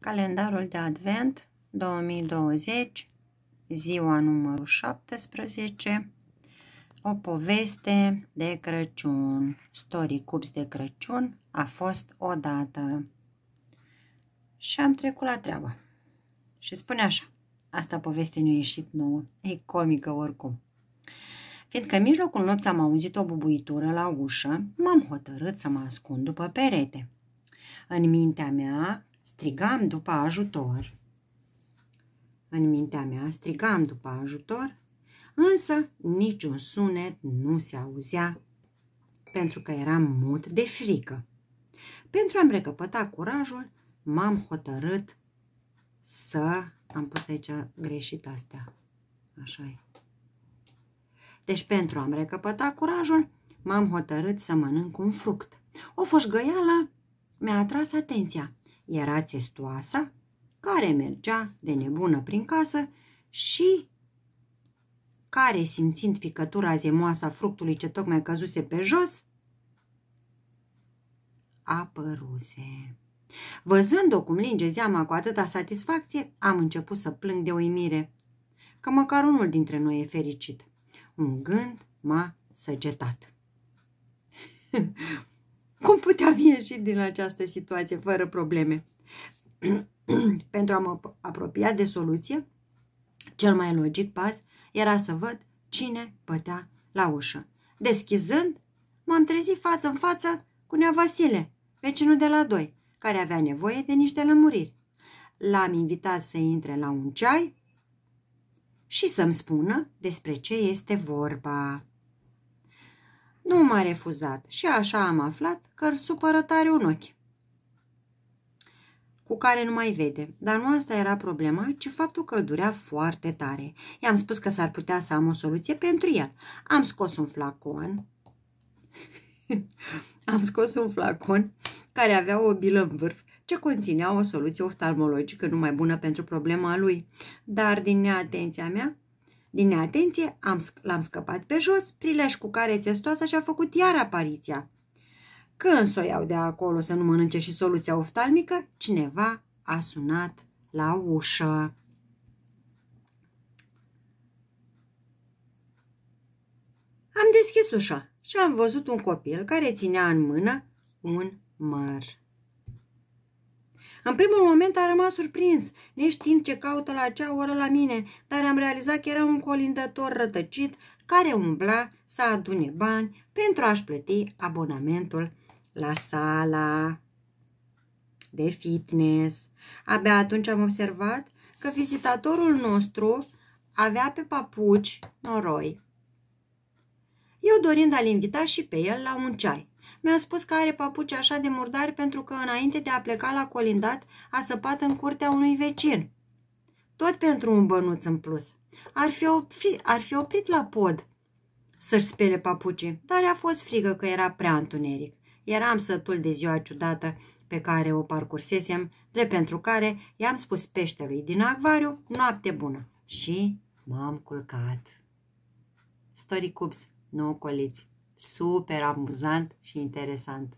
Calendarul de advent 2020, ziua numărul 17, o poveste de Crăciun. Story Cups de Crăciun a fost odată. Și am trecut la treabă. Și spune așa. Asta poveste nu a ieșit nouă. E comică oricum. Fiindcă în mijlocul nopții am auzit o bubuitură la ușă, m-am hotărât să mă ascund după perete. În mintea mea Strigam după ajutor. În mintea mea strigam după ajutor, însă niciun sunet nu se auzea, pentru că eram mut de frică. Pentru a-mi recăpăta curajul, m-am hotărât să... Am pus aici greșit astea. așa e. Deci pentru a-mi recăpăta curajul, m-am hotărât să mănânc un fruct. O foșgăială mi-a atras atenția era testoasa, care mergea de nebună prin casă și care, simțind picătura zemoasă a fructului ce tocmai căzuse pe jos, apăruse. Văzând-o cum linge zeama cu atâta satisfacție, am început să plâng de uimire, că măcar unul dintre noi e fericit. Un gând m-a săgetat. Cum puteam ieși din această situație fără probleme? Pentru a mă apropia de soluție, cel mai logic pas era să văd cine pătea la ușă. Deschizând, m-am trezit față în față cu nea Vasile, vecinul de la doi, care avea nevoie de niște lămuriri. L-am invitat să intre la un ceai și să-mi spună despre ce este vorba. Nu m-a refuzat și așa am aflat că îl supără tare un ochi cu care nu mai vede. Dar nu asta era problema, ci faptul că îl durea foarte tare. I-am spus că s-ar putea să am o soluție pentru el. Am scos un flacon. am scos un flacon care avea o bilă în vârf ce conținea o soluție oftalmologică numai bună pentru problema lui. Dar din neatenția mea, din neatenție am, l-am scăpat pe jos, prilej cu care țestoasa și-a făcut iar apariția. Când s-o iau de acolo să nu mănânce și soluția oftalmică, cineva a sunat la ușă. Am deschis ușa și am văzut un copil care ținea în mână un măr. În primul moment a rămas surprins, neștiind ce caută la acea oră la mine, dar am realizat că era un colindător rătăcit care umbla să adune bani pentru a-și plăti abonamentul la sala de fitness. Abia atunci am observat că vizitatorul nostru avea pe papuci noroi. Eu dorind a-l invita și pe el la un ceai. Mi-a spus că are papuci așa de murdari pentru că înainte de a pleca la colindat a săpat în curtea unui vecin. Tot pentru un bănuț în plus. Ar fi, opri, ar fi oprit la pod să-și spele papucii, dar a fost frigă că era prea întuneric. Eram sătul de ziua ciudată pe care o parcursesem, drept pentru care i-am spus peștelui din acvariu noapte bună și m-am culcat. Story Cups, nu ocoliți! super amuzant și interesant.